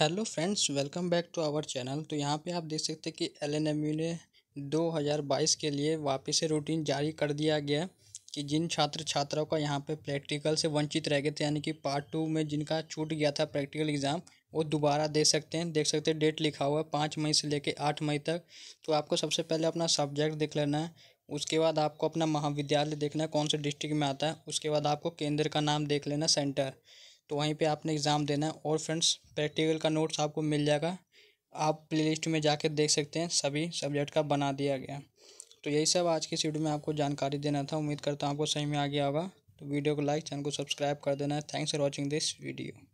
hello friends welcome back to our channel तो यहाँ पे आप देख सकते हैं कि एल एन एम यू ने दो हज़ार बाईस के लिए वापस से रूटीन जारी कर दिया गया कि जिन छात्र छात्राओं का यहाँ पे प्रैक्टिकल से वंचित रह गए थे यानी कि पार्ट टू में जिनका छूट गया था प्रैक्टिकल एग्ज़ाम वो दोबारा दे सकते हैं देख सकते हैं डेट लिखा हुआ है पाँच मई से लेकर आठ मई तक तो आपको सबसे पहले अपना सब्जेक्ट देख लेना है उसके बाद आपको अपना महाविद्यालय देखना है कौन से डिस्ट्रिक्ट में आता है उसके बाद आपको केंद्र का नाम देख लेना सेंटर तो वहीं पे आपने एग्ज़ाम देना है और फ्रेंड्स प्रैक्टिकल का नोट्स आपको मिल जाएगा आप प्लेलिस्ट में जाके देख सकते हैं सभी सब्जेक्ट का बना दिया गया तो यही सब आज की वीडियो में आपको जानकारी देना था उम्मीद करता हूँ आपको सही में आ गया होगा तो वीडियो को लाइक चैनल को सब्सक्राइब कर देना है thanks for watching this video